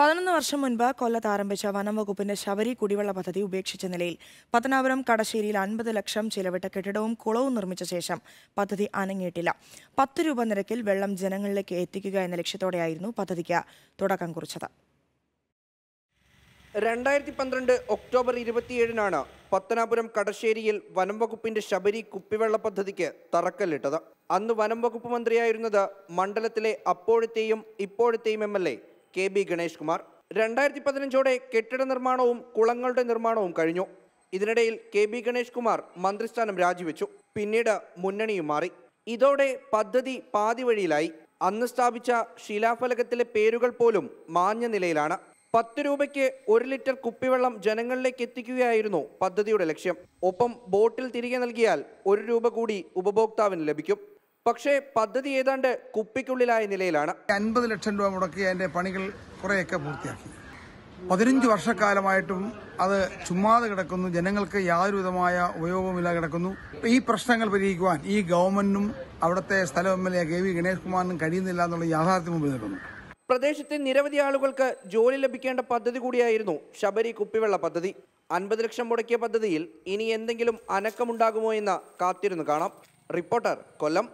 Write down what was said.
പതിനൊന്ന് വർഷം മുൻപ് കൊല്ലത്ത് ആരംഭിച്ച വനം വകുപ്പിന്റെ ശബരി കുടിവെള്ള പദ്ധതി ഉപേക്ഷിച്ച നിലയിൽ പത്തനാപുരം കടശ്ശേരിയിൽ അൻപത് ലക്ഷം ചിലവിട്ട കെട്ടിടവും കുളവും നിർമ്മിച്ച ശേഷം പദ്ധതി അനങ്ങിയിട്ടില്ല പത്ത് രൂപ നിരക്കിൽ വെള്ളം ജനങ്ങളിലേക്ക് എത്തിക്കുക എന്ന ലക്ഷ്യത്തോടെയായിരുന്നു പദ്ധതിക്ക് തുടക്കം കുറിച്ചത് രണ്ടായിരത്തി പന്ത്രണ്ട് ഒക്ടോബർ ഇരുപത്തിയേഴിനാണ് പത്തനാപുരം കടശ്ശേരിയിൽ വനം വകുപ്പിന്റെ ശബരി കുപ്പിവെള്ള പദ്ധതിക്ക് തറക്കല്ലിട്ടത് അന്ന് വനം വകുപ്പ് മന്ത്രിയായിരുന്നത് മണ്ഡലത്തിലെ അപ്പോഴത്തെയും ഇപ്പോഴത്തെയും M L A K B Ganesh Kumar രണ്ടായിരത്തി പതിനഞ്ചോടെ കെട്ടിട നിർമ്മാണവും കുളങ്ങളുടെ നിർമ്മാണവും കഴിഞ്ഞു ഇതിനിടയിൽ കെ ബി ഗണേഷ് കുമാർ മന്ത്രിസ്ഥാനം രാജിവെച്ചു പിന്നീട് മുന്നണിയും മാറി ഇതോടെ പദ്ധതി പാതി വഴിയിലായി അന്ന് സ്ഥാപിച്ച ശിലാഫലകത്തിലെ പേരുകൾ പോലും മാഞ്ഞ നിലയിലാണ് പത്ത് രൂപയ്ക്ക് ഒരു ലിറ്റർ കുപ്പിവെള്ളം ജനങ്ങളിലേക്ക് എത്തിക്കുകയായിരുന്നു പദ്ധതിയുടെ ലക്ഷ്യം ഒപ്പം ബോട്ടിൽ തിരികെ നൽകിയാൽ ഒരു രൂപ കൂടി ഉപഭോക്താവിന് ലഭിക്കും പക്ഷേ പദ്ധതി ഏതാണ്ട് കുപ്പിക്കുള്ളിലായ നിലയിലാണ് അൻപത് ലക്ഷം രൂപ മുടക്കി അതിന്റെ പണികൾ കുറേയൊക്കെ പൂർത്തിയാക്കി പതിനഞ്ച് വർഷക്കാലമായിട്ടും അത് ചുമ്മാതെ കിടക്കുന്നു ജനങ്ങൾക്ക് യാതൊരുവിധമായ വിധമായ കിടക്കുന്നു ഈ പ്രശ്നങ്ങൾ പരിഹരിക്കുവാൻ ഈ ഗവൺമെന്റിനും അവിടുത്തെ സ്ഥല M L A K V Ganesh കുമാറിനും കഴിയുന്നില്ല എന്നുള്ള യാഥാർത്ഥ്യം മുമ്പിൽ നിൽക്കുന്നു പ്രദേശത്തെ നിരവധി ആളുകൾക്ക് ജോലി ലഭിക്കേണ്ട പദ്ധതി കൂടിയായിരുന്നു ശബരി കുപ്പിവെള്ള പദ്ധതി അൻപത് ലക്ഷം മുടക്കിയ പദ്ധതിയിൽ ഇനി എന്തെങ്കിലും അനക്കമുണ്ടാകുമോ എന്ന് കാത്തിരുന്നു കാണാം റിപ്പോർട്ടർ കൊല്ലം